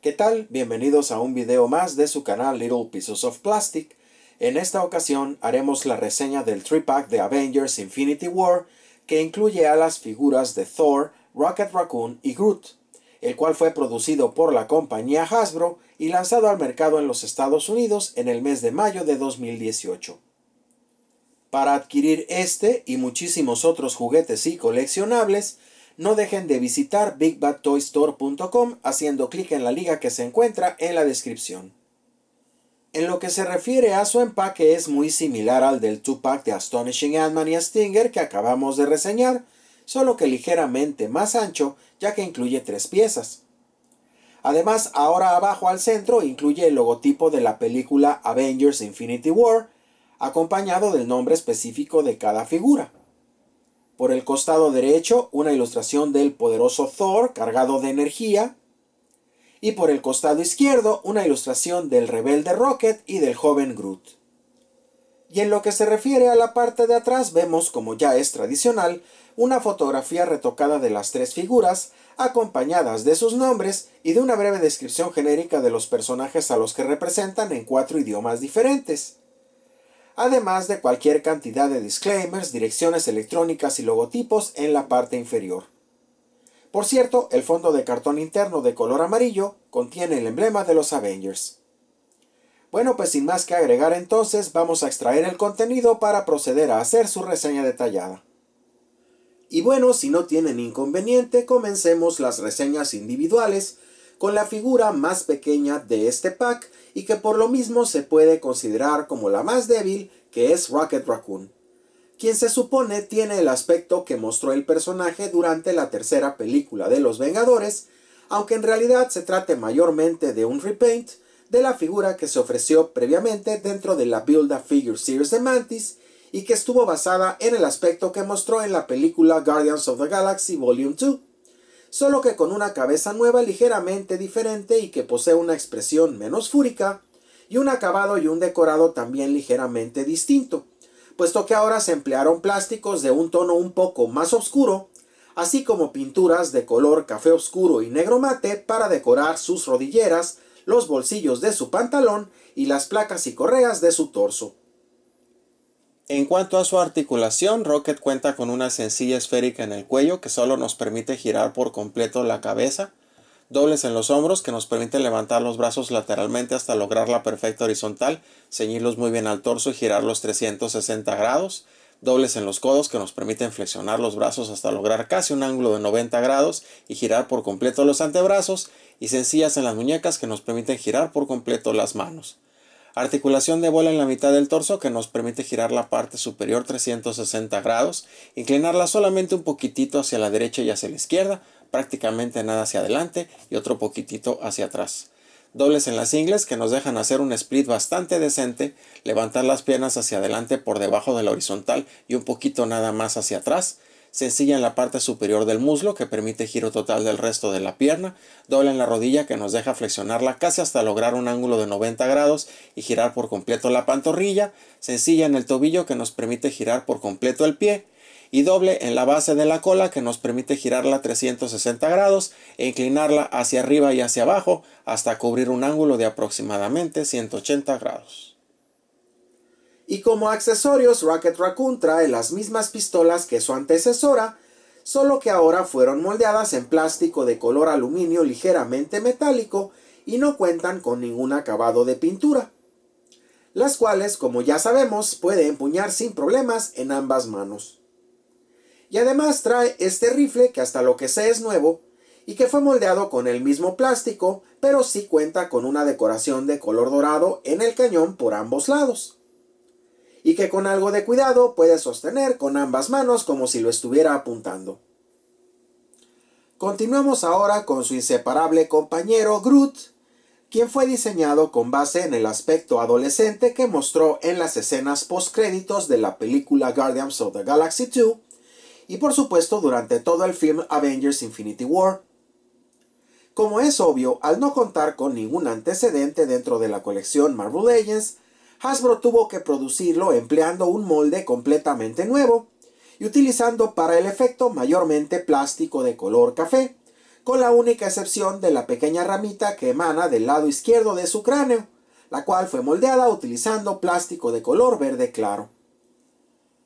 ¿Qué tal? Bienvenidos a un video más de su canal Little Pieces of Plastic. En esta ocasión haremos la reseña del 3-pack de Avengers Infinity War que incluye a las figuras de Thor, Rocket Raccoon y Groot, el cual fue producido por la compañía Hasbro y lanzado al mercado en los Estados Unidos en el mes de mayo de 2018. Para adquirir este y muchísimos otros juguetes y coleccionables, no dejen de visitar bigbadtoystore.com haciendo clic en la liga que se encuentra en la descripción. En lo que se refiere a su empaque es muy similar al del 2-pack de Astonishing Ant-Man y Stinger que acabamos de reseñar, solo que ligeramente más ancho ya que incluye tres piezas. Además, ahora abajo al centro incluye el logotipo de la película Avengers Infinity War, acompañado del nombre específico de cada figura. Por el costado derecho, una ilustración del poderoso Thor cargado de energía. Y por el costado izquierdo, una ilustración del rebelde Rocket y del joven Groot. Y en lo que se refiere a la parte de atrás vemos, como ya es tradicional, una fotografía retocada de las tres figuras, acompañadas de sus nombres y de una breve descripción genérica de los personajes a los que representan en cuatro idiomas diferentes además de cualquier cantidad de disclaimers, direcciones electrónicas y logotipos en la parte inferior. Por cierto, el fondo de cartón interno de color amarillo contiene el emblema de los Avengers. Bueno, pues sin más que agregar entonces, vamos a extraer el contenido para proceder a hacer su reseña detallada. Y bueno, si no tienen inconveniente, comencemos las reseñas individuales, con la figura más pequeña de este pack y que por lo mismo se puede considerar como la más débil que es Rocket Raccoon, quien se supone tiene el aspecto que mostró el personaje durante la tercera película de Los Vengadores, aunque en realidad se trate mayormente de un repaint de la figura que se ofreció previamente dentro de la Build a Figure Series de Mantis y que estuvo basada en el aspecto que mostró en la película Guardians of the Galaxy Volume 2, solo que con una cabeza nueva ligeramente diferente y que posee una expresión menos fúrica, y un acabado y un decorado también ligeramente distinto, puesto que ahora se emplearon plásticos de un tono un poco más oscuro, así como pinturas de color café oscuro y negro mate para decorar sus rodilleras, los bolsillos de su pantalón y las placas y correas de su torso. En cuanto a su articulación, Rocket cuenta con una sencilla esférica en el cuello que solo nos permite girar por completo la cabeza, dobles en los hombros que nos permiten levantar los brazos lateralmente hasta lograr la perfecta horizontal, ceñirlos muy bien al torso y girarlos 360 grados, dobles en los codos que nos permiten flexionar los brazos hasta lograr casi un ángulo de 90 grados y girar por completo los antebrazos, y sencillas en las muñecas que nos permiten girar por completo las manos. Articulación de bola en la mitad del torso que nos permite girar la parte superior 360 grados, inclinarla solamente un poquitito hacia la derecha y hacia la izquierda, prácticamente nada hacia adelante y otro poquitito hacia atrás. Dobles en las ingles que nos dejan hacer un split bastante decente, levantar las piernas hacia adelante por debajo de la horizontal y un poquito nada más hacia atrás, sencilla en la parte superior del muslo que permite giro total del resto de la pierna, doble en la rodilla que nos deja flexionarla casi hasta lograr un ángulo de 90 grados y girar por completo la pantorrilla, sencilla en el tobillo que nos permite girar por completo el pie, y doble en la base de la cola que nos permite girarla 360 grados e inclinarla hacia arriba y hacia abajo hasta cubrir un ángulo de aproximadamente 180 grados. Y como accesorios, Rocket Raccoon trae las mismas pistolas que su antecesora, solo que ahora fueron moldeadas en plástico de color aluminio ligeramente metálico y no cuentan con ningún acabado de pintura, las cuales, como ya sabemos, puede empuñar sin problemas en ambas manos. Y además trae este rifle que hasta lo que sé es nuevo y que fue moldeado con el mismo plástico, pero sí cuenta con una decoración de color dorado en el cañón por ambos lados y que con algo de cuidado puede sostener con ambas manos como si lo estuviera apuntando. Continuamos ahora con su inseparable compañero Groot, quien fue diseñado con base en el aspecto adolescente que mostró en las escenas postcréditos de la película Guardians of the Galaxy 2 y por supuesto durante todo el film Avengers Infinity War. Como es obvio, al no contar con ningún antecedente dentro de la colección Marvel Legends, Hasbro tuvo que producirlo empleando un molde completamente nuevo y utilizando para el efecto mayormente plástico de color café, con la única excepción de la pequeña ramita que emana del lado izquierdo de su cráneo, la cual fue moldeada utilizando plástico de color verde claro.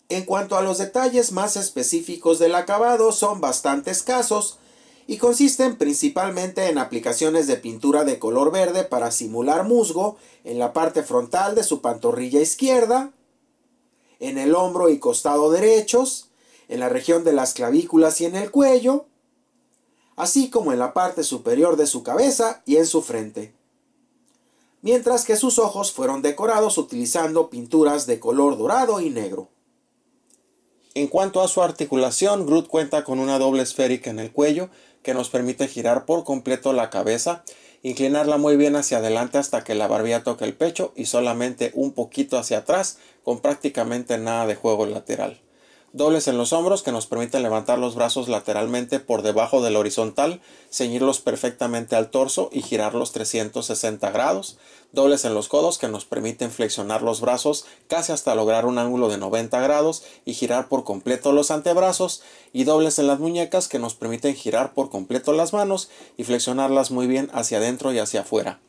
En cuanto a los detalles más específicos del acabado son bastante escasos, y consisten principalmente en aplicaciones de pintura de color verde para simular musgo en la parte frontal de su pantorrilla izquierda, en el hombro y costado derechos, en la región de las clavículas y en el cuello, así como en la parte superior de su cabeza y en su frente. Mientras que sus ojos fueron decorados utilizando pinturas de color dorado y negro. En cuanto a su articulación, Groot cuenta con una doble esférica en el cuello que nos permite girar por completo la cabeza, inclinarla muy bien hacia adelante hasta que la barbilla toque el pecho y solamente un poquito hacia atrás con prácticamente nada de juego lateral dobles en los hombros que nos permiten levantar los brazos lateralmente por debajo del horizontal, ceñirlos perfectamente al torso y girarlos 360 grados, dobles en los codos que nos permiten flexionar los brazos casi hasta lograr un ángulo de 90 grados y girar por completo los antebrazos y dobles en las muñecas que nos permiten girar por completo las manos y flexionarlas muy bien hacia adentro y hacia afuera.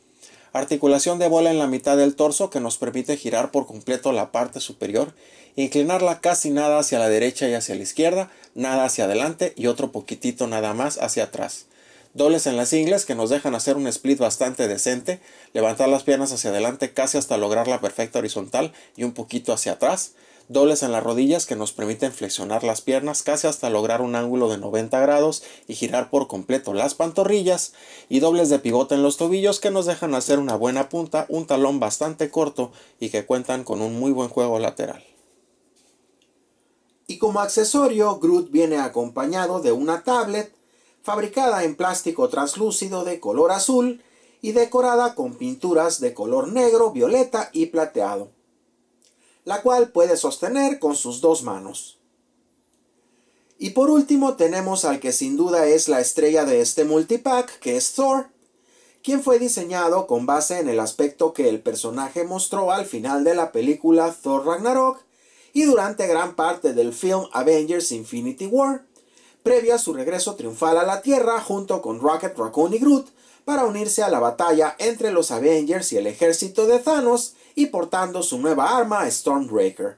Articulación de bola en la mitad del torso que nos permite girar por completo la parte superior, inclinarla casi nada hacia la derecha y hacia la izquierda, nada hacia adelante y otro poquitito nada más hacia atrás. Dobles en las ingles que nos dejan hacer un split bastante decente, levantar las piernas hacia adelante casi hasta lograr la perfecta horizontal y un poquito hacia atrás dobles en las rodillas que nos permiten flexionar las piernas casi hasta lograr un ángulo de 90 grados y girar por completo las pantorrillas, y dobles de pivote en los tobillos que nos dejan hacer una buena punta, un talón bastante corto y que cuentan con un muy buen juego lateral. Y como accesorio, Groot viene acompañado de una tablet fabricada en plástico translúcido de color azul y decorada con pinturas de color negro, violeta y plateado la cual puede sostener con sus dos manos. Y por último tenemos al que sin duda es la estrella de este multipack, que es Thor, quien fue diseñado con base en el aspecto que el personaje mostró al final de la película Thor Ragnarok y durante gran parte del film Avengers Infinity War, previo a su regreso triunfal a la Tierra junto con Rocket, Raccoon y Groot para unirse a la batalla entre los Avengers y el ejército de Thanos y portando su nueva arma Stormbreaker.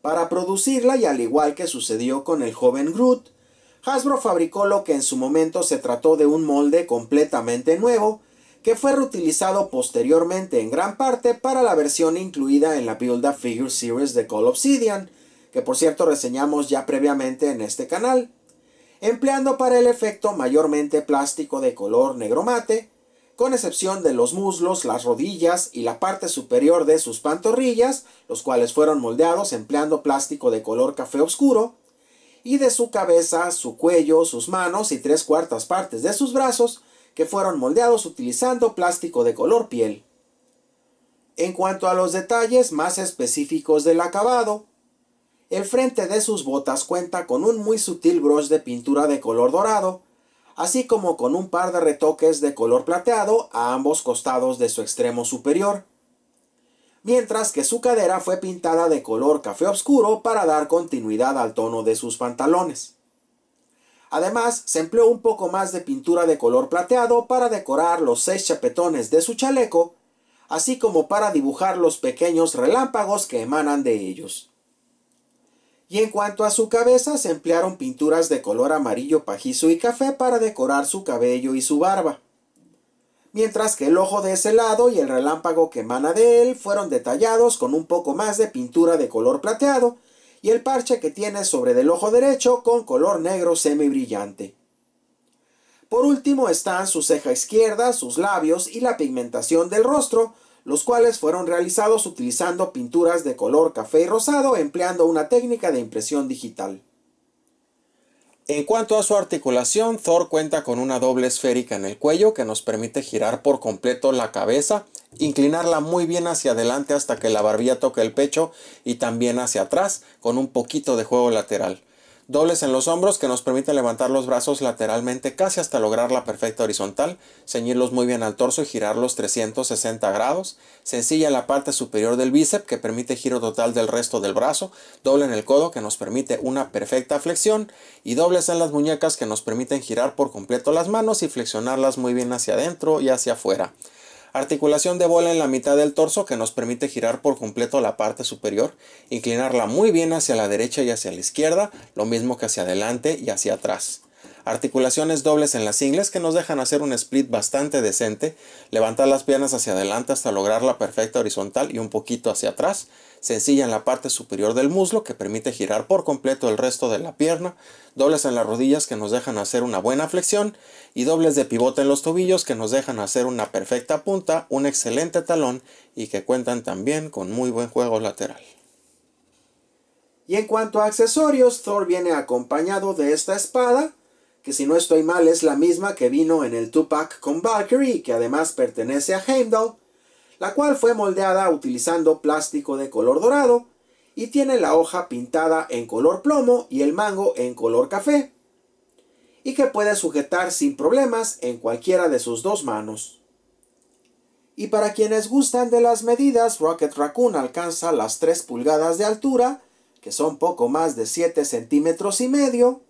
Para producirla y al igual que sucedió con el joven Groot, Hasbro fabricó lo que en su momento se trató de un molde completamente nuevo, que fue reutilizado posteriormente en gran parte para la versión incluida en la Build a Figure Series de Call Obsidian, que por cierto reseñamos ya previamente en este canal, empleando para el efecto mayormente plástico de color negro mate, con excepción de los muslos, las rodillas y la parte superior de sus pantorrillas, los cuales fueron moldeados empleando plástico de color café oscuro, y de su cabeza, su cuello, sus manos y tres cuartas partes de sus brazos, que fueron moldeados utilizando plástico de color piel. En cuanto a los detalles más específicos del acabado, el frente de sus botas cuenta con un muy sutil broche de pintura de color dorado, así como con un par de retoques de color plateado a ambos costados de su extremo superior, mientras que su cadera fue pintada de color café oscuro para dar continuidad al tono de sus pantalones. Además, se empleó un poco más de pintura de color plateado para decorar los seis chapetones de su chaleco, así como para dibujar los pequeños relámpagos que emanan de ellos. Y en cuanto a su cabeza, se emplearon pinturas de color amarillo pajizo y café para decorar su cabello y su barba. Mientras que el ojo de ese lado y el relámpago que emana de él fueron detallados con un poco más de pintura de color plateado y el parche que tiene sobre del ojo derecho con color negro semibrillante. Por último están su ceja izquierda, sus labios y la pigmentación del rostro, los cuales fueron realizados utilizando pinturas de color café y rosado empleando una técnica de impresión digital. En cuanto a su articulación, Thor cuenta con una doble esférica en el cuello que nos permite girar por completo la cabeza, inclinarla muy bien hacia adelante hasta que la barbilla toque el pecho y también hacia atrás con un poquito de juego lateral. Dobles en los hombros que nos permiten levantar los brazos lateralmente casi hasta lograr la perfecta horizontal, ceñirlos muy bien al torso y girarlos 360 grados. Sencilla en la parte superior del bíceps que permite giro total del resto del brazo. Doble en el codo que nos permite una perfecta flexión. Y dobles en las muñecas que nos permiten girar por completo las manos y flexionarlas muy bien hacia adentro y hacia afuera. Articulación de bola en la mitad del torso que nos permite girar por completo la parte superior, inclinarla muy bien hacia la derecha y hacia la izquierda, lo mismo que hacia adelante y hacia atrás articulaciones dobles en las ingles que nos dejan hacer un split bastante decente, levantar las piernas hacia adelante hasta lograr la perfecta horizontal y un poquito hacia atrás, sencilla en la parte superior del muslo que permite girar por completo el resto de la pierna, dobles en las rodillas que nos dejan hacer una buena flexión y dobles de pivote en los tobillos que nos dejan hacer una perfecta punta, un excelente talón y que cuentan también con muy buen juego lateral. Y en cuanto a accesorios, Thor viene acompañado de esta espada, que si no estoy mal es la misma que vino en el Tupac con Valkyrie, que además pertenece a Heimdall, la cual fue moldeada utilizando plástico de color dorado y tiene la hoja pintada en color plomo y el mango en color café, y que puede sujetar sin problemas en cualquiera de sus dos manos. Y para quienes gustan de las medidas, Rocket Raccoon alcanza las 3 pulgadas de altura, que son poco más de 7 centímetros y medio,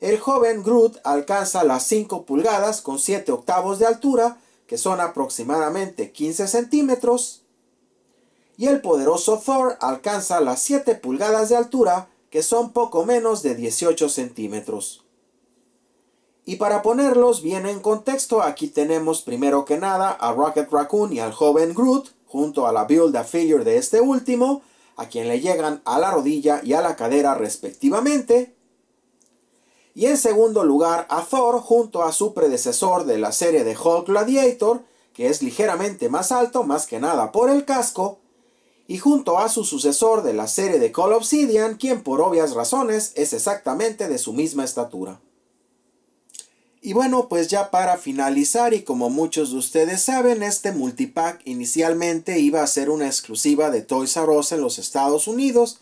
el joven Groot alcanza las 5 pulgadas con 7 octavos de altura, que son aproximadamente 15 centímetros. Y el poderoso Thor alcanza las 7 pulgadas de altura, que son poco menos de 18 centímetros. Y para ponerlos bien en contexto, aquí tenemos primero que nada a Rocket Raccoon y al joven Groot, junto a la build a figure de este último, a quien le llegan a la rodilla y a la cadera respectivamente. Y en segundo lugar a Thor junto a su predecesor de la serie de Hulk Gladiator, que es ligeramente más alto, más que nada por el casco, y junto a su sucesor de la serie de Call Obsidian, quien por obvias razones es exactamente de su misma estatura. Y bueno, pues ya para finalizar y como muchos de ustedes saben, este multipack inicialmente iba a ser una exclusiva de Toys R Us en los Estados Unidos,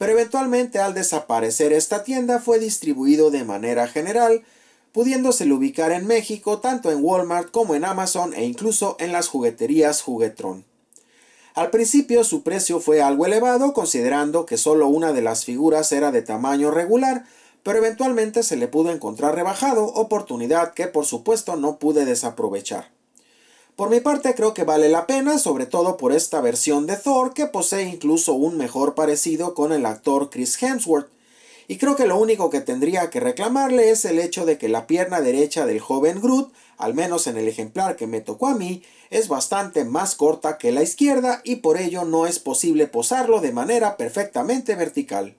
pero eventualmente al desaparecer esta tienda fue distribuido de manera general, pudiéndosele ubicar en México tanto en Walmart como en Amazon e incluso en las jugueterías Juguetron. Al principio su precio fue algo elevado considerando que solo una de las figuras era de tamaño regular, pero eventualmente se le pudo encontrar rebajado, oportunidad que por supuesto no pude desaprovechar. Por mi parte creo que vale la pena, sobre todo por esta versión de Thor que posee incluso un mejor parecido con el actor Chris Hemsworth. Y creo que lo único que tendría que reclamarle es el hecho de que la pierna derecha del joven Groot, al menos en el ejemplar que me tocó a mí, es bastante más corta que la izquierda y por ello no es posible posarlo de manera perfectamente vertical.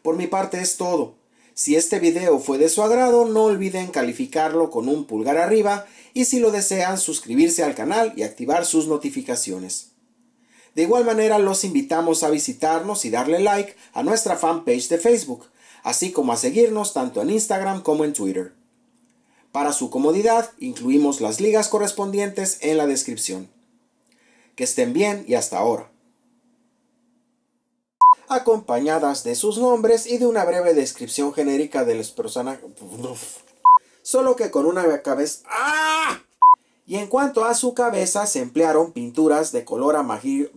Por mi parte es todo. Si este video fue de su agrado no olviden calificarlo con un pulgar arriba y si lo desean suscribirse al canal y activar sus notificaciones. De igual manera los invitamos a visitarnos y darle like a nuestra fanpage de Facebook, así como a seguirnos tanto en Instagram como en Twitter. Para su comodidad, incluimos las ligas correspondientes en la descripción. Que estén bien y hasta ahora. Acompañadas de sus nombres y de una breve descripción genérica de los personajes solo que con una cabeza... ¡Ah! Y en cuanto a su cabeza, se emplearon pinturas de color amarillo...